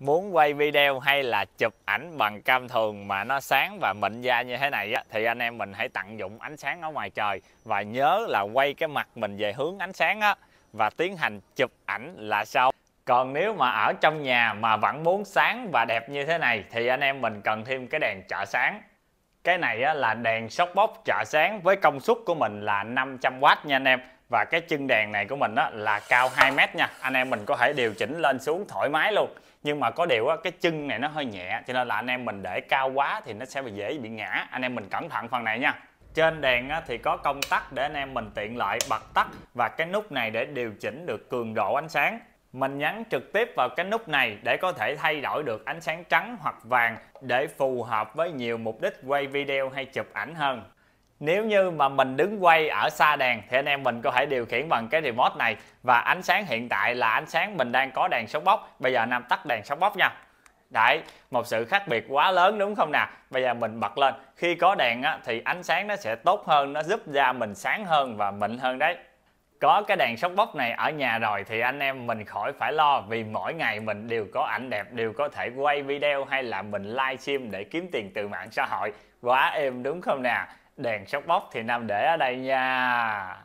muốn quay video hay là chụp ảnh bằng cam thường mà nó sáng và mịn da như thế này á, thì anh em mình hãy tận dụng ánh sáng ở ngoài trời và nhớ là quay cái mặt mình về hướng ánh sáng á, và tiến hành chụp ảnh là sau còn nếu mà ở trong nhà mà vẫn muốn sáng và đẹp như thế này thì anh em mình cần thêm cái đèn trợ sáng cái này á, là đèn sóc bóp trợ sáng với công suất của mình là 500W nha anh em và cái chân đèn này của mình á, là cao 2 mét nha anh em mình có thể điều chỉnh lên xuống thoải mái luôn nhưng mà có điều á, cái chân này nó hơi nhẹ cho nên là anh em mình để cao quá thì nó sẽ bị dễ bị ngã anh em mình cẩn thận phần này nha trên đèn á, thì có công tắc để anh em mình tiện lợi bật tắt và cái nút này để điều chỉnh được cường độ ánh sáng mình nhấn trực tiếp vào cái nút này để có thể thay đổi được ánh sáng trắng hoặc vàng để phù hợp với nhiều mục đích quay video hay chụp ảnh hơn nếu như mà mình đứng quay ở xa đèn thì anh em mình có thể điều khiển bằng cái remote này và ánh sáng hiện tại là ánh sáng mình đang có đèn sóng bóc bây giờ nam tắt đèn sóng bóc nha Đấy, một sự khác biệt quá lớn đúng không nè Bây giờ mình bật lên Khi có đèn á, thì ánh sáng nó sẽ tốt hơn Nó giúp da mình sáng hơn và mịn hơn đấy có cái đèn sóc bóc này ở nhà rồi thì anh em mình khỏi phải lo vì mỗi ngày mình đều có ảnh đẹp đều có thể quay video hay là mình livestream để kiếm tiền từ mạng xã hội quá êm đúng không nè đèn sóc bóc thì nam để ở đây nha